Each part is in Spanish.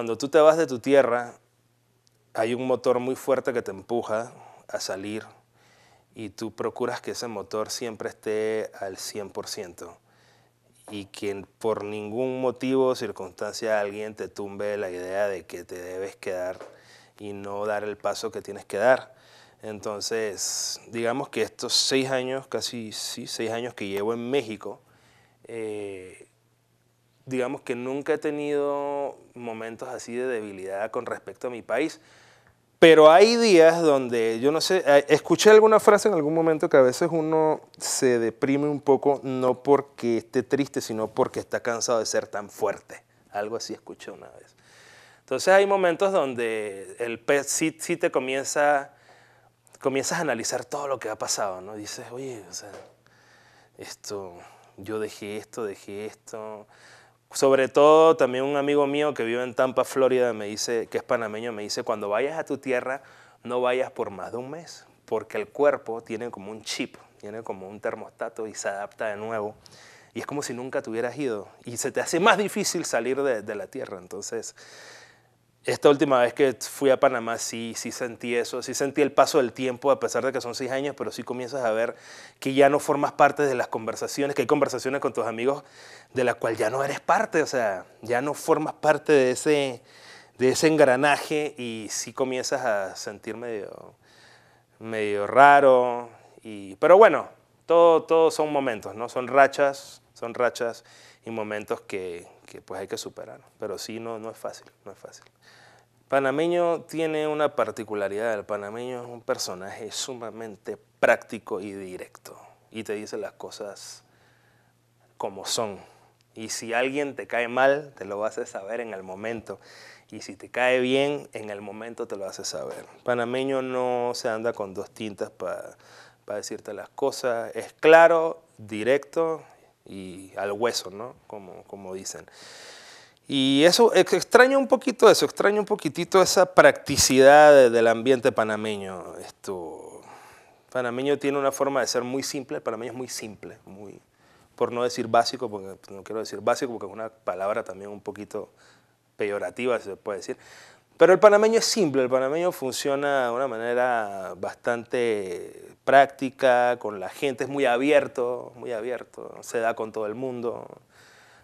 Cuando tú te vas de tu tierra, hay un motor muy fuerte que te empuja a salir y tú procuras que ese motor siempre esté al 100% y que por ningún motivo o circunstancia alguien te tumbe la idea de que te debes quedar y no dar el paso que tienes que dar. Entonces, digamos que estos seis años, casi sí, seis años que llevo en México, eh, digamos que nunca he tenido momentos así de debilidad con respecto a mi país. Pero hay días donde, yo no sé, eh, escuché alguna frase en algún momento que a veces uno se deprime un poco, no porque esté triste, sino porque está cansado de ser tan fuerte. Algo así escuché una vez. Entonces hay momentos donde el pez sí, te comienza, comienzas a analizar todo lo que ha pasado, ¿no? Dices, oye, o sea, esto, yo dejé esto, dejé esto, sobre todo, también un amigo mío que vive en Tampa, Florida, me dice, que es panameño, me dice, cuando vayas a tu tierra, no vayas por más de un mes, porque el cuerpo tiene como un chip, tiene como un termostato y se adapta de nuevo. Y es como si nunca te hubieras ido. Y se te hace más difícil salir de, de la tierra. Entonces, esta última vez que fui a Panamá sí, sí sentí eso, sí sentí el paso del tiempo, a pesar de que son seis años, pero sí comienzas a ver que ya no formas parte de las conversaciones, que hay conversaciones con tus amigos de la cual ya no eres parte, o sea, ya no formas parte de ese, de ese engranaje y sí comienzas a sentir medio, medio raro. Y, pero bueno, todos son momentos, ¿no? Son rachas, son rachas y momentos que, pues hay que superar. Pero sí, no, no es fácil, no es fácil. Panameño tiene una particularidad, el panameño es un personaje sumamente práctico y directo y te dice las cosas como son. Y si alguien te cae mal, te lo hace saber en el momento. Y si te cae bien, en el momento te lo hace saber. Panameño no se anda con dos tintas para decirte las cosas. Es claro, directo y al hueso, ¿no? Como, como dicen. Y eso, extraño un poquito eso, extraño un poquitito esa practicidad del ambiente panameño. Esto, panameño tiene una forma de ser muy simple, el panameño es muy simple, muy, por no decir básico, porque no quiero decir básico, porque es una palabra también un poquito peyorativa, se puede decir. Pero el panameño es simple, el panameño funciona de una manera bastante práctica, con la gente, es muy abierto, muy abierto, se da con todo el mundo.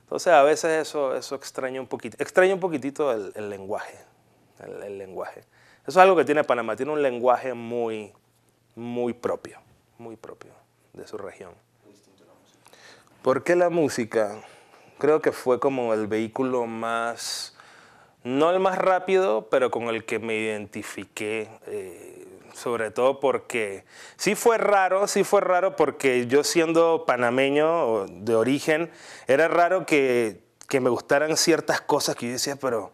Entonces a veces eso, eso extraña un poquito, extraña un poquitito el, lenguaje, el, el, lenguaje. Eso es algo que tiene Panamá, tiene un lenguaje muy, muy propio, muy propio de su región. ¿Por qué la música? Creo que fue como el vehículo más no el más rápido, pero con el que me identifiqué. Eh, sobre todo porque sí fue raro, sí fue raro porque yo siendo panameño de origen, era raro que, me gustaran ciertas cosas que yo decía, pero...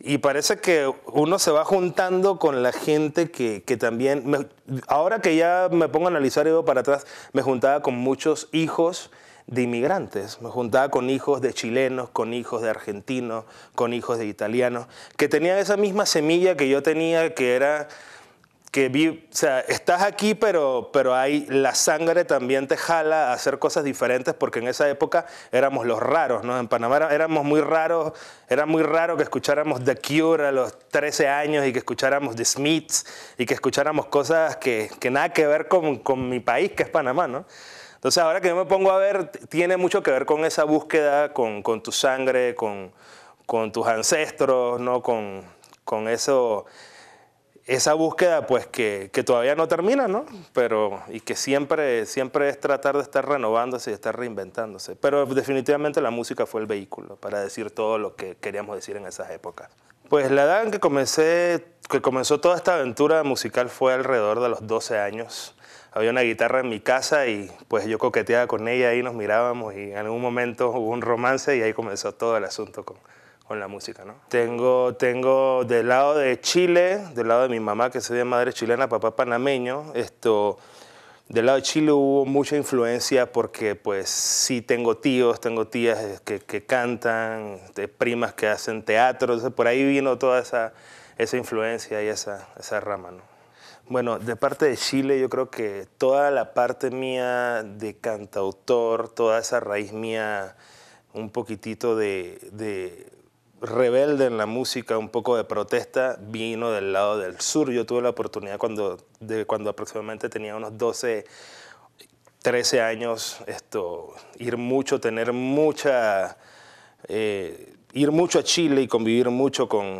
Y parece que uno se va juntando con la gente que, también, ahora que ya me pongo a analizar y veo para atrás, me juntaba con muchos hijos de inmigrantes. Me juntaba con hijos de chilenos, con hijos de argentinos, con hijos de italianos, que tenían esa misma semilla que yo tenía, que era que vi, o sea, estás aquí, pero, pero hay, la sangre también te jala a hacer cosas diferentes, porque en esa época éramos los raros, ¿no? En Panamá éramos muy raros, era muy raro que escucháramos The Cure a los 13 años y que escucháramos The Smiths y que escucháramos cosas que, que nada que ver con, con mi país, que es Panamá, ¿no? Entonces, ahora que yo me pongo a ver, tiene mucho que ver con esa búsqueda, con, tu sangre, con, tus ancestros, ¿no? con, eso, esa búsqueda pues que, todavía no termina, ¿no? Pero, y que siempre, siempre es tratar de estar renovándose y estar reinventándose. Pero definitivamente la música fue el vehículo para decir todo lo que queríamos decir en esas épocas. Pues la edad en que, comencé, que comenzó toda esta aventura musical fue alrededor de los 12 años había una guitarra en mi casa y pues yo coqueteaba con ella y nos mirábamos y en algún momento hubo un romance y ahí comenzó todo el asunto con, con la música. ¿no? Tengo, tengo del lado de Chile, del lado de mi mamá que soy de madre chilena, papá panameño, esto... Del lado de Chile hubo mucha influencia porque pues sí tengo tíos, tengo tías eh, que, que cantan, primas que hacen teatro, por ahí vino toda esa, esa influencia y esa, esa rama. ¿no? Bueno, de parte de Chile yo creo que toda la parte mía de cantautor, toda esa raíz mía un poquitito de, rebelde en la música, un poco de protesta, vino del lado del sur. Yo tuve la oportunidad cuando, de, cuando aproximadamente tenía unos 12, 13 años, esto, ir mucho, tener mucha... Eh, ir mucho a Chile y convivir mucho con,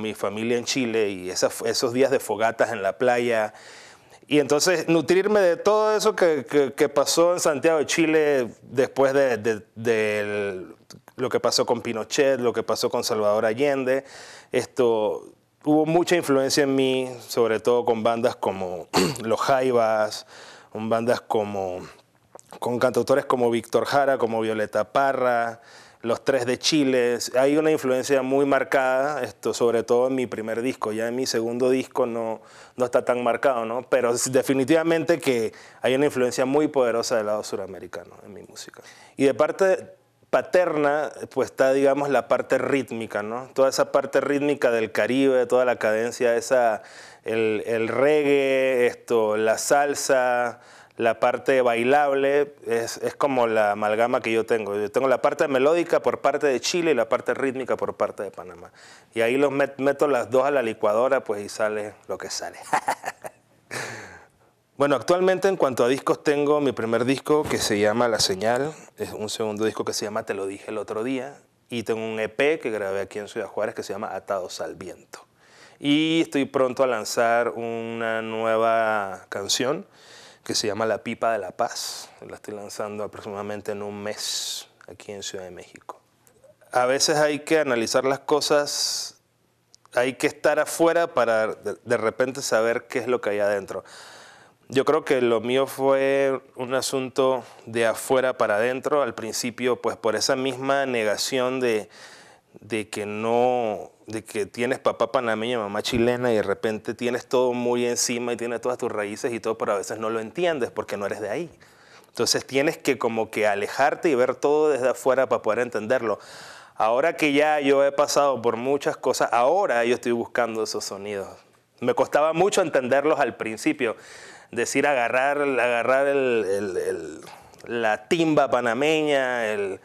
mi familia en Chile y esos días de fogatas en la playa. Y entonces nutrirme de todo eso que, pasó en Santiago de Chile después de, lo que pasó con Pinochet, lo que pasó con Salvador Allende. Esto, hubo mucha influencia en mí, sobre todo con bandas como Los Jaivas, con bandas como, con cantautores como Víctor Jara, como Violeta Parra los tres de Chile. Hay una influencia muy marcada, esto, sobre todo en mi primer disco. Ya en mi segundo disco no, no está tan marcado, ¿no? Pero definitivamente que hay una influencia muy poderosa del lado suramericano en mi música. Y de parte paterna, pues está, digamos, la parte rítmica, ¿no? Toda esa parte rítmica del Caribe, toda la cadencia, esa, el, el reggae, esto, la salsa la parte bailable es, como la amalgama que yo tengo. Yo tengo la parte melódica por parte de Chile y la parte rítmica por parte de Panamá. Y ahí los meto las dos a la licuadora pues y sale lo que sale. bueno, actualmente en cuanto a discos tengo mi primer disco que se llama La Señal, es un segundo disco que se llama Te lo dije el otro día y tengo un EP que grabé aquí en Ciudad Juárez que se llama Atados al Viento. Y estoy pronto a lanzar una nueva canción que se llama La Pipa de la Paz. La estoy lanzando aproximadamente en un mes aquí en Ciudad de México. A veces hay que analizar las cosas, hay que estar afuera para de repente saber qué es lo que hay adentro. Yo creo que lo mío fue un asunto de afuera para adentro, al principio pues por esa misma negación de, de que no, de que tienes papá panameño, mamá chilena y de repente tienes todo muy encima y tienes todas tus raíces y todo, pero a veces no lo entiendes porque no eres de ahí. Entonces tienes que como que alejarte y ver todo desde afuera para poder entenderlo. Ahora que ya yo he pasado por muchas cosas, ahora yo estoy buscando esos sonidos. Me costaba mucho entenderlos al principio. Decir agarrar, agarrar la timba panameña, el,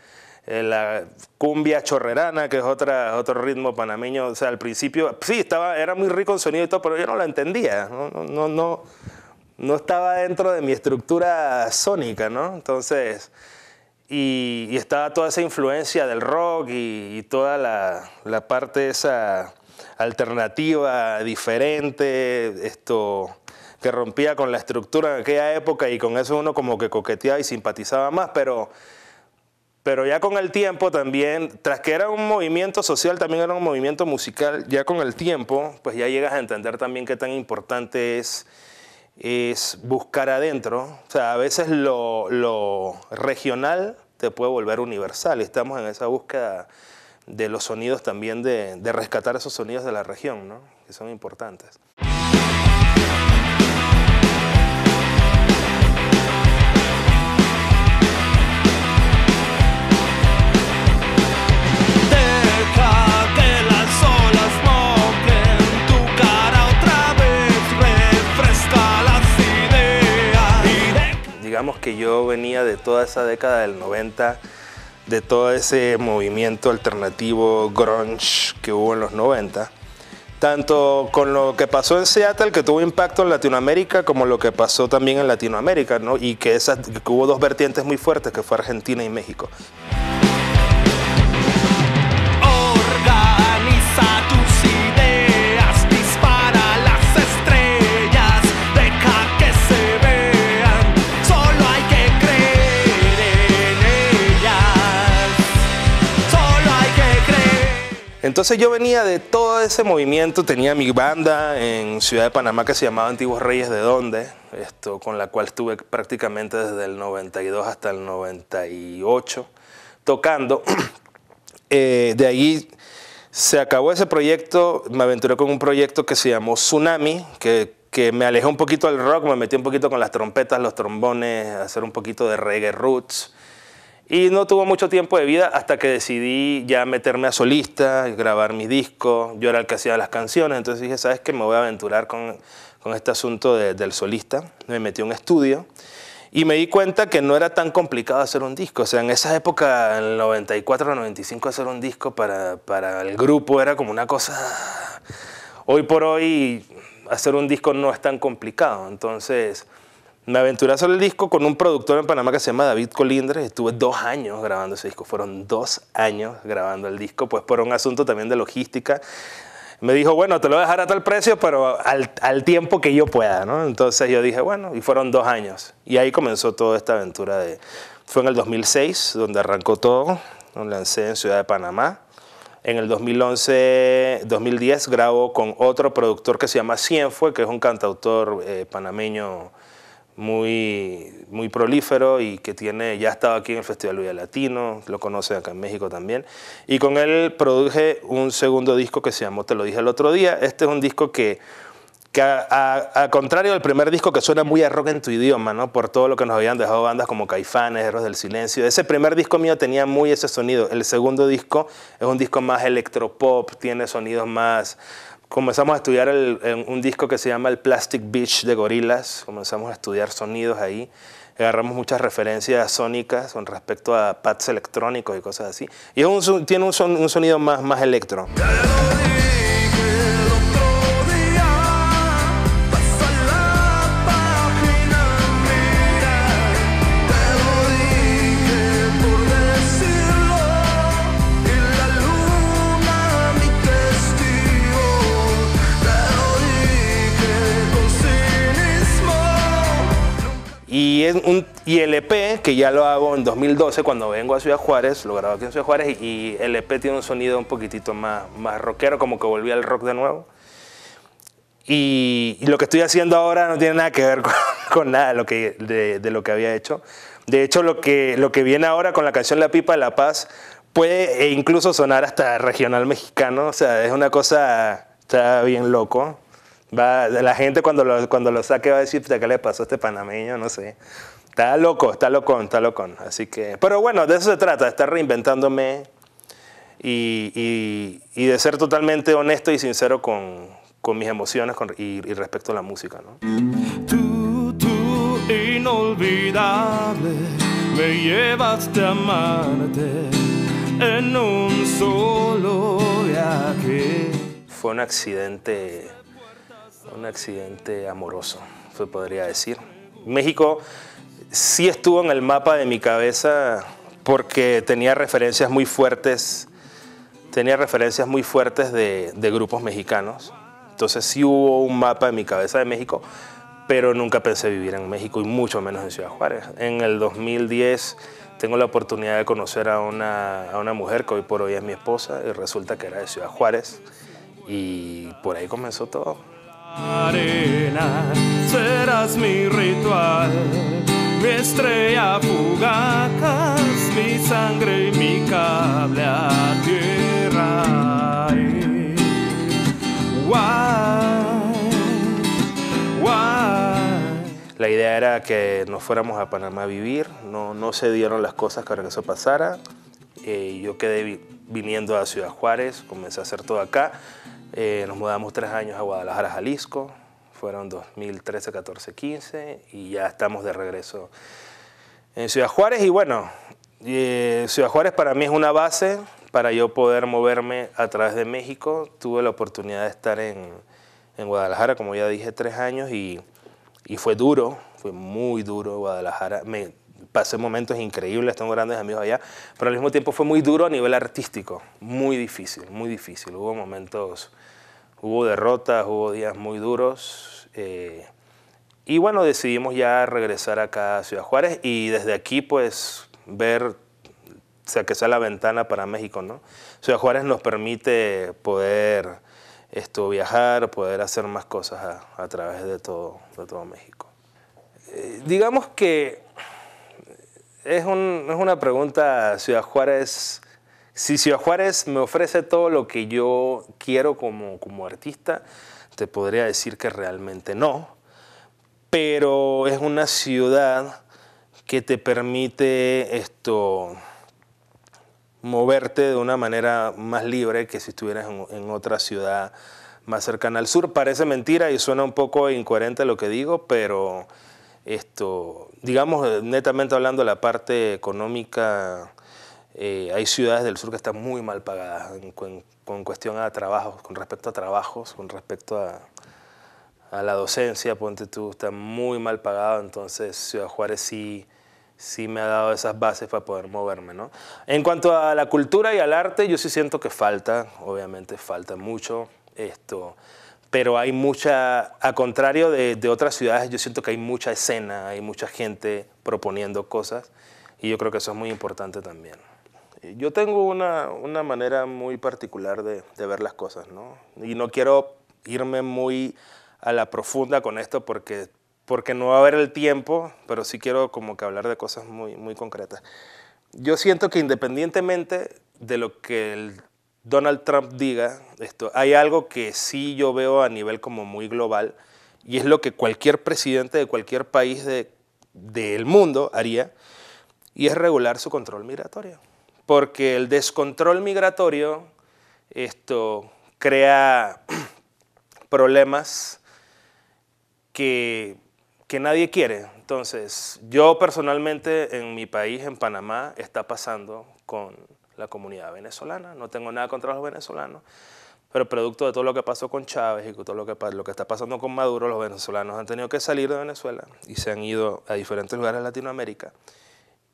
la cumbia chorrerana, que es otra, otro ritmo panameño. O sea, al principio, sí, estaba, era muy rico en sonido y todo, pero yo no lo entendía. No, no, no, estaba dentro de mi estructura sónica, ¿no? Entonces, y, estaba toda esa influencia del rock y, toda la, la, parte esa alternativa, diferente, esto que rompía con la estructura en aquella época y con eso uno como que coqueteaba y simpatizaba más, pero pero ya con el tiempo también, tras que era un movimiento social, también era un movimiento musical, ya con el tiempo, pues ya llegas a entender también qué tan importante es, es buscar adentro. O sea, a veces lo, regional te puede volver universal. Estamos en esa búsqueda de los sonidos también, de, de rescatar esos sonidos de la región, ¿no? que son importantes. digamos que yo venía de toda esa década del 90, de todo ese movimiento alternativo grunge que hubo en los 90 tanto con lo que pasó en Seattle, que tuvo impacto en Latinoamérica, como lo que pasó también en Latinoamérica, y que, que hubo dos vertientes muy fuertes, que fue Argentina y México. Entonces yo venía de todo ese movimiento, tenía mi banda en Ciudad de Panamá que se llamaba Antiguos Reyes de Donde, con la cual estuve prácticamente desde el 92 hasta el 98 tocando. Eh, de ahí se acabó ese proyecto, me aventuré con un proyecto que se llamó Tsunami, que, me alejó un poquito del rock, me metí un poquito con las trompetas, los trombones, hacer un poquito de reggae roots. Y no tuvo mucho tiempo de vida hasta que decidí ya meterme a solista, grabar mi disco. yo era el que hacía las canciones, entonces dije, ¿sabes qué? Me voy a aventurar con, este asunto del solista. Me metí a un estudio y me di cuenta que no era tan complicado hacer un disco. O sea, en esa época, en el 94, 95, hacer un disco para, para el grupo era como una cosa... Hoy por hoy, hacer un disco no es tan complicado, entonces me aventuré a hacer el disco con un productor en Panamá que se llama David Colindres. Estuve dos años grabando ese disco. Fueron dos años grabando el disco, pues por un asunto también de logística. Me dijo, bueno, te lo voy a dejar a tal precio, pero al, tiempo que yo pueda, ¿no? Entonces yo dije, bueno, y fueron dos años. Y ahí comenzó toda esta aventura Fue en el 2006 donde arrancó todo, lo lancé en Ciudad de Panamá. En el 2011, 2010 grabo con otro productor que se llama Cienfue, que es un cantautor eh, panameño muy, muy prolífero y que tiene, ya ha estado aquí en el Festival Villa Latino, lo conoce acá en México también. Y con él produje un segundo disco que se llamó Te lo dije el otro día. Este es un disco que, que a, contrario del primer disco que suena muy a rock en tu idioma, ¿no? por todo lo que nos habían dejado bandas como Caifanes, Héroes del Silencio, ese primer disco mío tenía muy ese sonido. El segundo disco es un disco más electropop, tiene sonidos más comenzamos a estudiar un disco que se llama El Plastic Beach de Gorilas, comenzamos a estudiar sonidos ahí, agarramos muchas referencias sónicas con respecto a pads electrónicos y cosas así. Y tiene un, sonido más, más electro. Y, es un, y el EP, que ya lo hago en 2012 cuando vengo a Ciudad Juárez, lo grabo aquí en Ciudad Juárez, y, el EP tiene un sonido un poquitito más, más rockero, como que volví al rock de nuevo. Y, lo que estoy haciendo ahora no tiene nada que ver con, nada de lo, que, de, lo que había hecho. De hecho, lo que, lo que viene ahora con la canción La Pipa de La Paz puede e incluso sonar hasta regional mexicano, o sea, es una cosa, está bien loco la gente cuando lo, cuando lo saque va a decir, ¿qué le pasó a este panameño? No sé. Está loco, está locón, está loco Así que, pero bueno, de eso se trata, De estar reinventándome y, y, y de ser totalmente honesto y sincero con, con mis emociones y, respecto a la música. ¿no? Tú, tú, inolvidable, me llevaste a en un solo Fue un accidente un accidente amoroso, se podría decir. México sí estuvo en el mapa de mi cabeza porque tenía referencias muy fuertes, tenía referencias muy fuertes de, grupos mexicanos. Entonces sí hubo un mapa en mi cabeza de México, pero nunca pensé vivir en México y mucho menos en Ciudad Juárez. En el 2010 tengo la oportunidad de conocer a a una, mujer que hoy por hoy es mi esposa y resulta que era de Ciudad Juárez y por ahí comenzó todo. Arena, serás mi ritual, mi estrella fugaz, mi sangre y mi cable tierra. La idea era que nos fuéramos a Panamá a vivir, no, no se dieron las cosas para que eso pasara. Eh, yo quedé viniendo a Ciudad Juárez, comencé a hacer todo acá eh, nos mudamos tres años a Guadalajara, Jalisco, fueron 2013, 14, 15 y ya estamos de regreso en Ciudad Juárez y bueno, eh, Ciudad Juárez para mí es una base para yo poder moverme a través de México. Tuve la oportunidad de estar en, Guadalajara, como ya dije, tres años y, y, fue duro, fue muy duro Guadalajara pasé momentos increíbles, tengo grandes amigos allá, pero al mismo tiempo fue muy duro a nivel artístico, muy difícil, muy difícil. Hubo momentos, hubo derrotas, hubo días muy duros. Eh, y bueno, decidimos ya regresar acá a Ciudad Juárez y desde aquí pues ver, sea, que sea la ventana para México, ¿no? Ciudad Juárez nos permite poder esto, viajar, poder hacer más cosas a, través de todo, todo México. Eh, digamos que es, una pregunta, Ciudad Juárez. Si Ciudad Juárez me ofrece todo lo que yo quiero como, artista, te podría decir que realmente no. Pero es una ciudad que te permite esto moverte de una manera más libre que si estuvieras en, en, otra ciudad más cercana al sur. Parece mentira y suena un poco incoherente lo que digo, pero esto digamos, netamente hablando, la parte económica, eh, hay ciudades del sur que están muy mal pagadas con cuestión a trabajos, con respecto a trabajos, con respecto a, la docencia, ponte tú, está muy mal pagado, entonces Ciudad Juárez sí, sí me ha dado esas bases para poder moverme. En cuanto a la cultura y al arte, yo sí siento que falta, obviamente falta mucho esto pero hay mucha, a contrario de, otras ciudades, yo siento que hay mucha escena, hay mucha gente proponiendo cosas y yo creo que eso es muy importante también. Yo tengo una, una manera muy particular de, ver las cosas, ¿no? Y no quiero irme muy a la profunda con esto porque, porque no va a haber el tiempo, pero sí quiero como que hablar de cosas muy, muy concretas. Yo siento que independientemente de lo que el Donald Trump diga esto, hay algo que sí yo veo a nivel como muy global y es lo que cualquier presidente de cualquier país del mundo haría y es regular su control migratorio. Porque el descontrol migratorio esto crea problemas que, que nadie quiere. Entonces, yo personalmente en mi país, en Panamá, está pasando con la comunidad venezolana. No tengo nada contra los venezolanos, pero producto de todo lo que pasó con Chávez y todo lo que, lo que está pasando con Maduro, los venezolanos han tenido que salir de Venezuela y se han ido a diferentes lugares de Latinoamérica.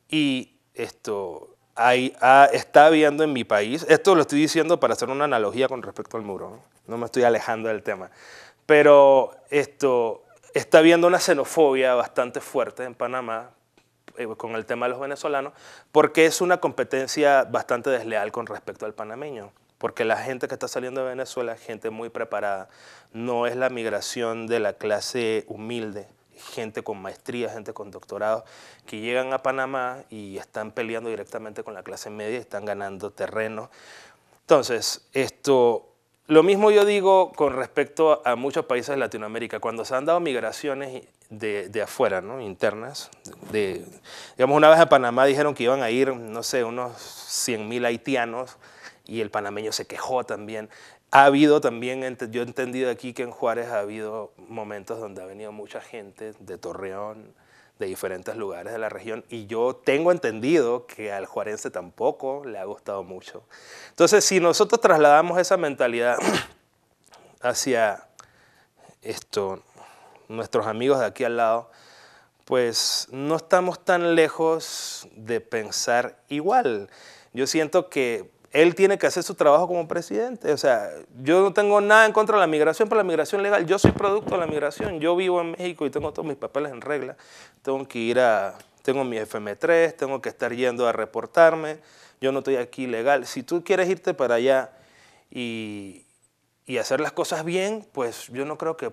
Y esto hay, está habiendo en mi país, esto lo estoy diciendo para hacer una analogía con respecto al muro, no, me estoy alejando del tema, pero esto está habiendo una xenofobia bastante fuerte en Panamá eh, con el tema de los venezolanos, porque es una competencia bastante desleal con respecto al panameño porque la gente que está saliendo de Venezuela es gente muy preparada, no es la migración de la clase humilde, gente con maestría, gente con doctorado, que llegan a Panamá y están peleando directamente con la clase media y están ganando terreno. Entonces, esto lo mismo yo digo con respecto a muchos países de Latinoamérica. Cuando se han dado migraciones de, afuera, ¿no? internas, de, digamos, una vez a Panamá dijeron que iban a ir, no sé, unos 100.000 haitianos y el panameño se quejó también. Ha habido también, yo he entendido aquí que en Juárez ha habido momentos donde ha venido mucha gente de Torreón, de diferentes lugares de la región y yo tengo entendido que al juarense tampoco le ha gustado mucho. Entonces, si nosotros trasladamos esa mentalidad hacia esto, nuestros amigos de aquí al lado, pues no estamos tan lejos de pensar igual. Yo siento que él tiene que hacer su trabajo como presidente. O sea, yo no tengo nada en contra de la migración, pero la migración legal, yo soy producto de la migración. Yo vivo en México y tengo todos mis papeles en regla. Tengo que ir a, tengo mi FM3, tengo que estar yendo a reportarme. Yo no estoy aquí legal. Si tú quieres irte para allá y, y hacer las cosas bien, pues yo no creo que,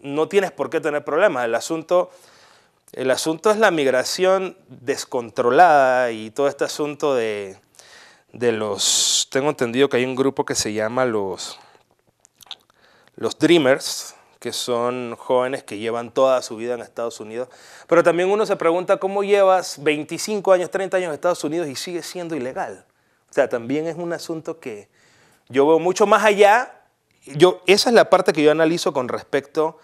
no tienes por qué tener problemas. El asunto... El asunto es la migración descontrolada y todo este asunto de, de los, tengo entendido que hay un grupo que se llama los, los Dreamers, que son jóvenes que llevan toda su vida en Estados Unidos. Pero también uno se pregunta cómo llevas 25 años, 30 años en Estados Unidos y sigue siendo ilegal. O sea, también es un asunto que yo veo mucho más allá. Yo, esa es la parte que yo analizo con respecto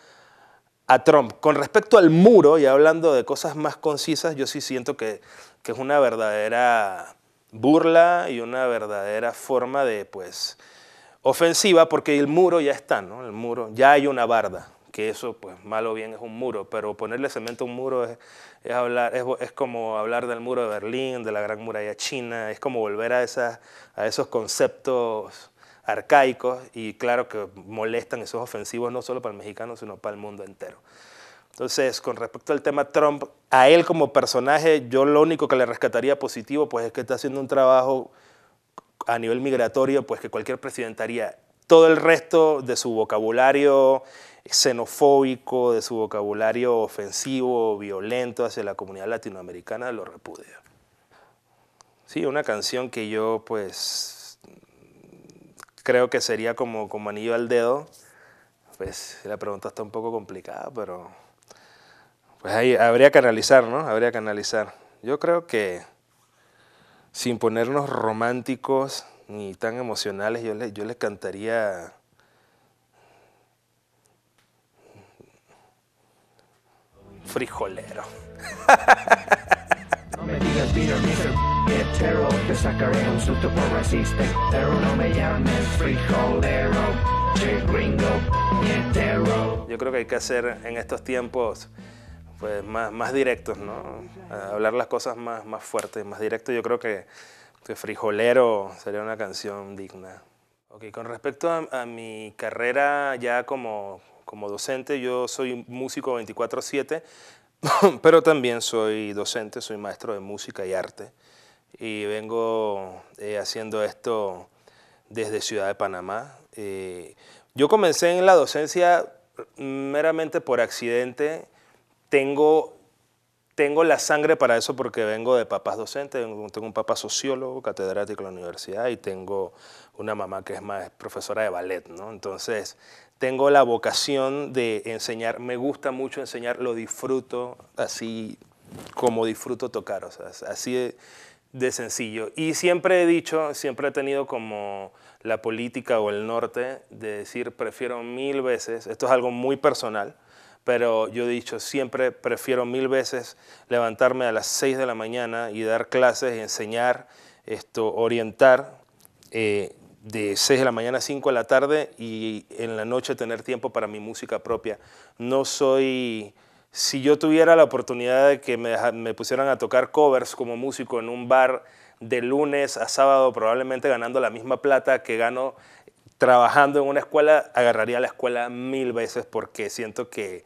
a Trump. Con respecto al muro, y hablando de cosas más concisas, yo sí siento que es una verdadera burla y una verdadera forma de, pues, ofensiva, porque el muro ya está, El muro, ya hay una barda, que eso, pues, mal o bien es un muro, pero ponerle cemento a un muro es, hablar, es, como hablar del muro de Berlín, de la Gran Muralla China, es como volver a, a esos conceptos arcaicos y claro que molestan esos ofensivos no solo para el mexicano, sino para el mundo entero. Entonces, con respecto al tema Trump, a él como personaje, yo lo único que le rescataría positivo, pues es que está haciendo un trabajo a nivel migratorio, pues que cualquier presidente haría. Todo el resto de su vocabulario xenofóbico, de su vocabulario ofensivo, violento hacia la comunidad latinoamericana, lo repudio. Sí, una canción que yo pues creo que sería como, como anillo al dedo. Pues la pregunta está un poco complicada, pero pues ahí habría que analizar, ¿no? Habría que analizar. Yo creo que sin ponernos románticos ni tan emocionales, yo le, yo le cantaría... Frijolero. Yo creo que hay que hacer en estos tiempos pues, más, más directos, ¿no? hablar las cosas más, más fuertes, más directo. Yo creo que, Frijolero sería una canción digna. Ok, con respecto a, mi carrera ya como, como docente, yo soy músico 24-7, pero también soy docente, soy maestro de música y arte. Y vengo eh, haciendo esto desde Ciudad de Panamá. Eh, yo comencé en la docencia meramente por accidente tengo, tengo la sangre para eso porque vengo de papás docentes, tengo un papá sociólogo, catedrático en la universidad y tengo una mamá que es más profesora de ballet, ¿no? Entonces, tengo la vocación de enseñar, me gusta mucho enseñar, lo disfruto así como disfruto tocar, o sea, así de sencillo. Y siempre he dicho, siempre he tenido como la política o el norte de decir, prefiero mil veces, esto es algo muy personal, pero yo he dicho, siempre prefiero mil veces levantarme a las 6 de la mañana y dar clases, enseñar, esto, orientar eh, de 6 de la mañana a 5 de la tarde y en la noche tener tiempo para mi música propia. No soy, si yo tuviera la oportunidad de que me, me pusieran a tocar covers como músico en un bar de lunes a sábado, probablemente ganando la misma plata que gano trabajando en una escuela, agarraría la escuela mil veces porque siento que,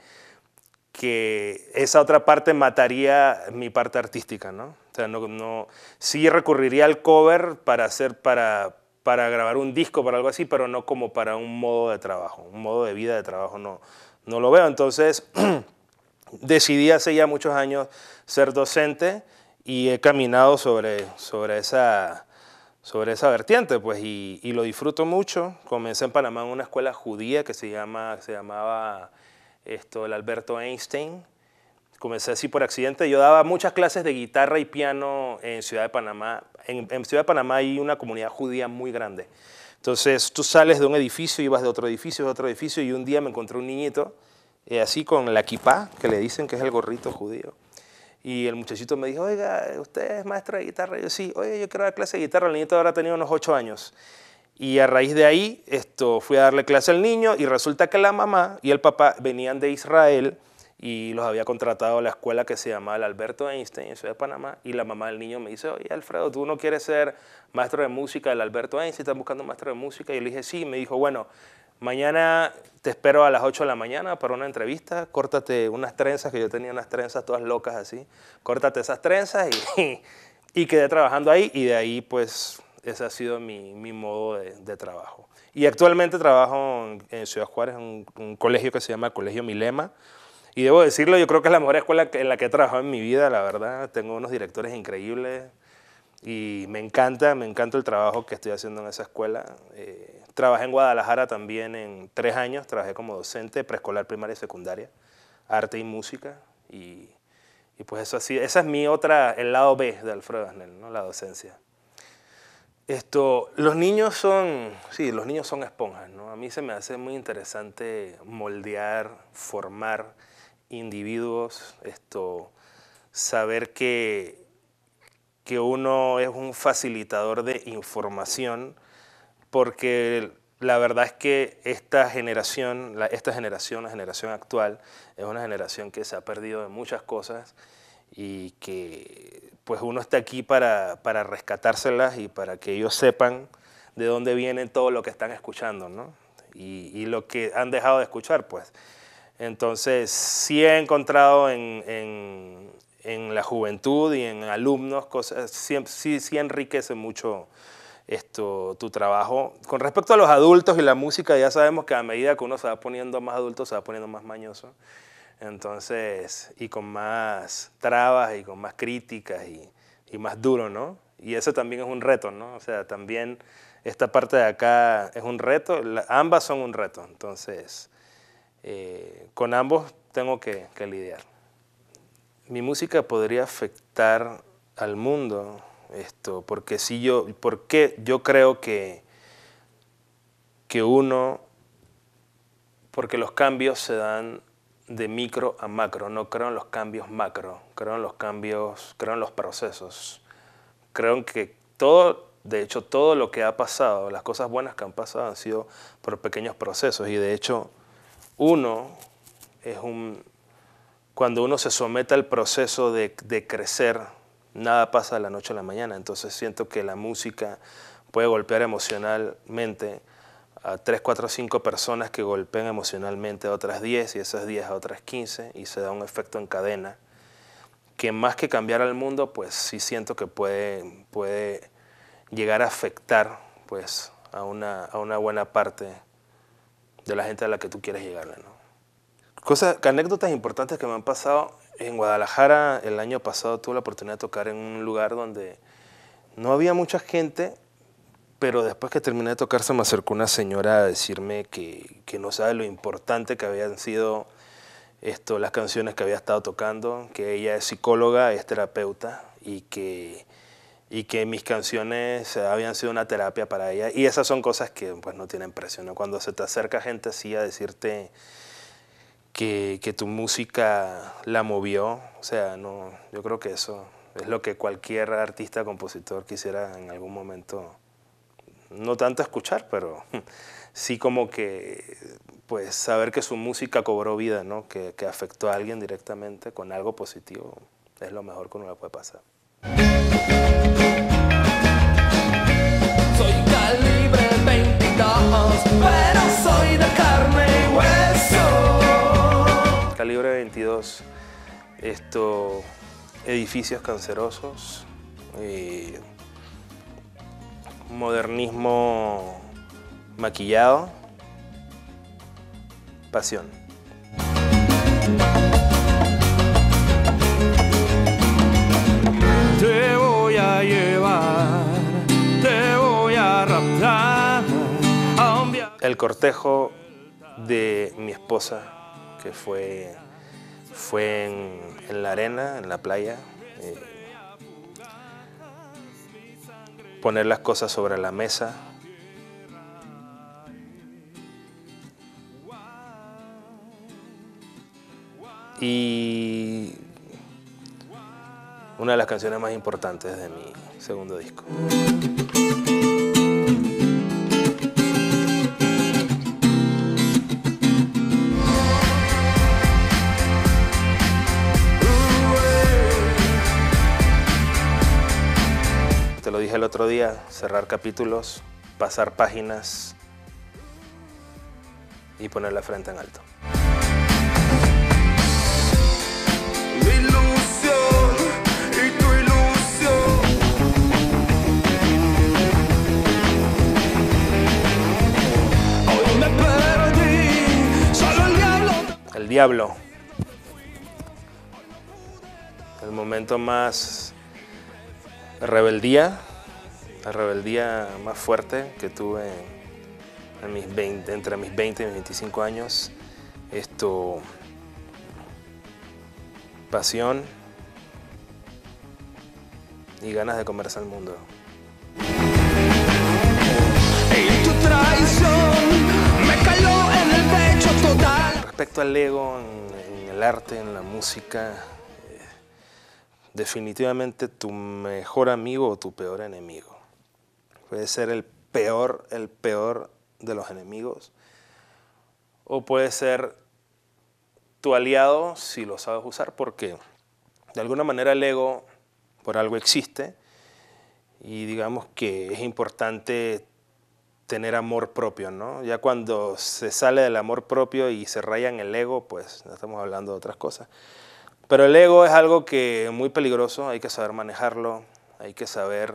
que esa otra parte mataría mi parte artística, ¿no? no, sí recurriría al cover para hacer, para, para grabar un disco, para algo así, pero no como para un modo de trabajo, un modo de vida de trabajo, no, no lo veo. Entonces, decidí hace ya muchos años ser docente y he caminado sobre, sobre esa sobre esa vertiente, pues, y, lo disfruto mucho. Comencé en Panamá en una escuela judía que se, llama, se llamaba esto, el Alberto Einstein. Comencé así por accidente. Yo daba muchas clases de guitarra y piano en Ciudad de Panamá. En, Ciudad de Panamá hay una comunidad judía muy grande. Entonces tú sales de un edificio y vas de otro edificio, a otro edificio, y un día me encontré un niñito, eh, así con la kipá, que le dicen que es el gorrito judío y el muchachito me dijo, oiga, usted es maestro de guitarra. yo sí, oye, yo quiero dar clase de guitarra. El niñito ahora tenía unos ocho años. Y a raíz de ahí, esto, fui a darle clase al niño y resulta que la mamá y el papá venían de Israel y los había contratado a la escuela que se llamaba el Alberto Einstein en Ciudad de Panamá. Y la mamá del niño me dice, oye, Alfredo, ¿tú no quieres ser maestro de música del Alberto Einstein? ¿Estás buscando maestro de música? Y yo le dije, sí. me dijo, bueno, Mañana te espero a las 8 de la mañana para una entrevista. Córtate unas trenzas, que yo tenía unas trenzas todas locas así. Córtate esas trenzas y, y quedé trabajando ahí. Y de ahí, pues, ese ha sido mi, mi modo de, de, trabajo. Y actualmente trabajo en, Ciudad Juárez, en un, colegio que se llama Colegio Milema. Y debo decirlo, yo creo que es la mejor escuela en la que he trabajado en mi vida, la verdad. Tengo unos directores increíbles y me encanta, me encanta el trabajo que estoy haciendo en esa escuela. Eh, Trabajé en Guadalajara también en tres años, trabajé como docente preescolar, primaria y secundaria, arte y música. Y, pues eso así, esa es mi otra, el lado B de Alfredo Asnel, ¿no? la docencia. Esto, los niños son, sí, los niños son esponjas, ¿no? A mí se me hace muy interesante moldear, formar individuos, esto, saber que, que uno es un facilitador de información, porque la verdad es que esta generación, la, esta generación, la generación actual, es una generación que se ha perdido en muchas cosas y que pues uno está aquí para, para rescatárselas y para que ellos sepan de dónde viene todo lo que están escuchando, ¿no? Y, y lo que han dejado de escuchar, pues. Entonces, sí he encontrado en, en, en la juventud y en alumnos cosas, sí, sí, sí enriquece mucho esto, tu trabajo. Con respecto a los adultos y la música, ya sabemos que a medida que uno se va poniendo más adulto, se va poniendo más mañoso. Entonces, y con más trabas y con más críticas y, más duro, ¿no? Y eso también es un reto, ¿no? O sea, también esta parte de acá es un reto, ambas son un reto, entonces eh, con ambos tengo que lidiar. Mi música podría afectar al mundo esto, porque si yo, porque yo creo que, que uno, porque los cambios se dan de micro a macro, no creo en los cambios macro, creo en los cambios, creo los procesos. Creo en que todo, de hecho, todo lo que ha pasado, las cosas buenas que han pasado han sido por pequeños procesos y de hecho uno es un, cuando uno se somete al proceso de crecer, nada pasa de la noche a la mañana. Entonces siento que la música puede golpear emocionalmente a 3, 4, 5 personas que golpean emocionalmente a otras 10 y esas 10 a otras 15 y se da un efecto en cadena que más que cambiar al mundo, pues sí siento que puede, puede llegar a afectar pues, a, una, a una buena parte de la gente a la que tú quieres llegar. ¿no? Cosas, anécdotas importantes que me han pasado en Guadalajara el año pasado tuve la oportunidad de tocar en un lugar donde no había mucha gente, pero después que terminé de tocar se me acercó una señora a decirme que, no sabe lo importante que habían sido esto, las canciones que había estado tocando, que ella es psicóloga, es terapeuta y que, y que mis canciones habían sido una terapia para ella. Y esas son cosas que pues, no tienen precio, ¿no? cuando se te acerca gente así a decirte que, tu música la movió. O sea, no, yo creo que eso es lo que cualquier artista, compositor quisiera en algún momento, no tanto escuchar, pero sí como que pues saber que su música cobró vida, ¿no? que, que afectó a alguien directamente con algo positivo, es lo mejor que uno le puede pasar. Soy calibre 22, pero soy de carne y hueso calibre 22, esto, edificios cancerosos, modernismo maquillado, pasión. Te voy a llevar, te voy a El cortejo de mi esposa que fue, fue en, la arena, en la playa. Eh, poner las cosas sobre la mesa. Y una de las canciones más importantes de mi segundo disco. el otro día, cerrar capítulos, pasar páginas y poner la frente en alto. El diablo. El momento más rebeldía la rebeldía más fuerte que tuve entre mis 20 y mis 25 años, esto, pasión y ganas de comerse al mundo. Respecto al ego, en, el arte, en la música, eh, definitivamente tu mejor amigo o tu peor enemigo puede ser el peor, el peor de los enemigos, o puede ser tu aliado si lo sabes usar, porque de alguna manera el ego por algo existe y digamos que es importante tener amor propio, ¿no? Ya cuando se sale del amor propio y se raya en el ego, pues estamos hablando de otras cosas. Pero el ego es algo que es muy peligroso, hay que saber manejarlo, hay que saber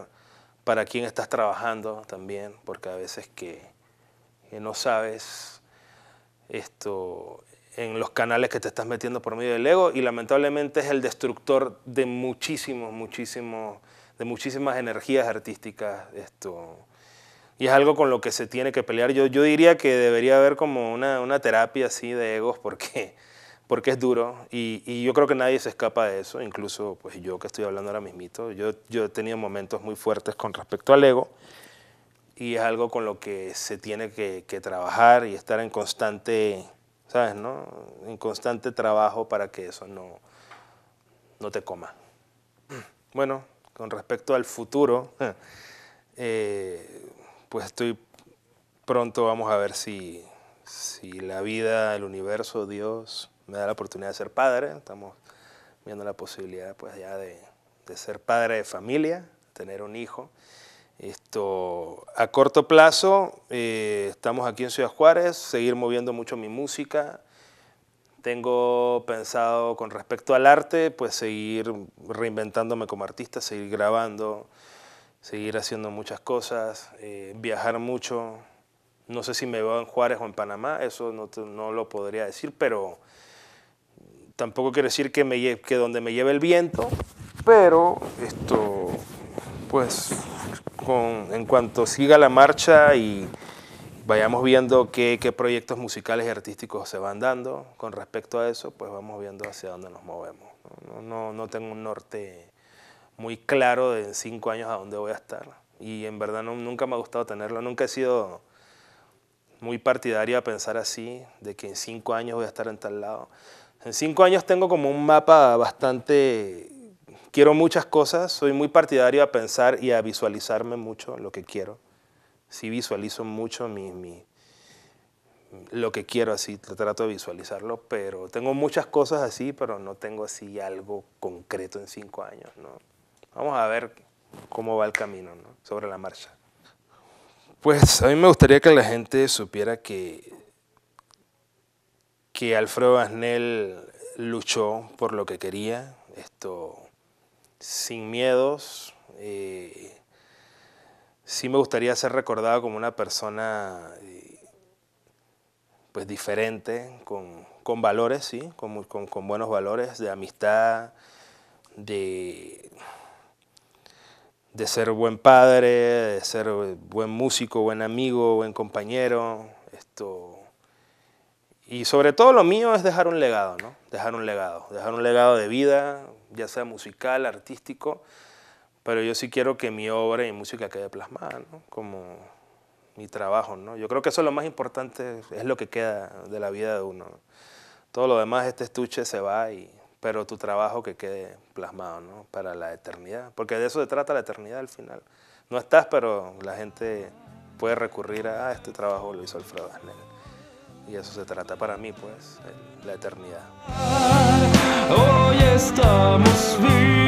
para quién estás trabajando también, porque a veces que, no sabes esto en los canales que te estás metiendo por medio del ego y lamentablemente es el destructor de muchísimos, muchísimos, de muchísimas energías artísticas esto y es algo con lo que se tiene que pelear. Yo, yo diría que debería haber como una, una terapia así de egos porque porque es duro y, yo creo que nadie se escapa de eso, incluso pues yo que estoy hablando ahora mismito, yo, yo he tenido momentos muy fuertes con respecto al ego y es algo con lo que se tiene que, trabajar y estar en constante, ¿sabes? No? En constante trabajo para que eso no, no te coma. Bueno, con respecto al futuro, eh, pues estoy pronto, vamos a ver si, si la vida, el universo, Dios me da la oportunidad de ser padre. Estamos viendo la posibilidad pues ya de, ser padre de familia, tener un hijo. Esto, a corto plazo, eh, estamos aquí en Ciudad Juárez, seguir moviendo mucho mi música. Tengo pensado con respecto al arte, pues seguir reinventándome como artista, seguir grabando, seguir haciendo muchas cosas, eh, viajar mucho. No sé si me veo en Juárez o en Panamá, eso no, no lo podría decir, pero tampoco quiere decir que, me, que donde me lleve el viento, pero esto, pues, con, en cuanto siga la marcha y vayamos viendo qué, qué, proyectos musicales y artísticos se van dando, con respecto a eso, pues vamos viendo hacia dónde nos movemos. No, no, no tengo un norte muy claro de en cinco años a dónde voy a estar. Y en verdad no, nunca me ha gustado tenerlo, nunca he sido muy partidaria a pensar así, de que en cinco años voy a estar en tal lado. En cinco años tengo como un mapa bastante... Quiero muchas cosas, soy muy partidario a pensar y a visualizarme mucho lo que quiero. Sí visualizo mucho mi, lo que quiero así, trato de visualizarlo, pero tengo muchas cosas así, pero no tengo así algo concreto en cinco años. ¿no? Vamos a ver cómo va el camino ¿no? sobre la marcha. Pues a mí me gustaría que la gente supiera que que Alfredo Asnel luchó por lo que quería, esto sin miedos. Eh, sí me gustaría ser recordado como una persona eh, pues diferente, con, valores, sí, con, buenos valores, de amistad, de, de ser buen padre, de ser buen músico, buen amigo, buen compañero. Esto, y sobre todo lo mío es dejar un legado, ¿no? Dejar un legado, dejar un legado de vida, ya sea musical, artístico, pero yo sí quiero que mi obra y música quede plasmada, ¿no? Como mi trabajo, ¿no? Yo creo que eso es lo más importante, es lo que queda de la vida de uno. Todo lo demás, este estuche se va, y, pero tu trabajo que quede plasmado, ¿no? Para la eternidad, porque de eso se trata la eternidad al final. No estás, pero la gente puede recurrir a ah, este trabajo, lo hizo Alfredo y eso se trata para mí, pues, la eternidad. Hoy estamos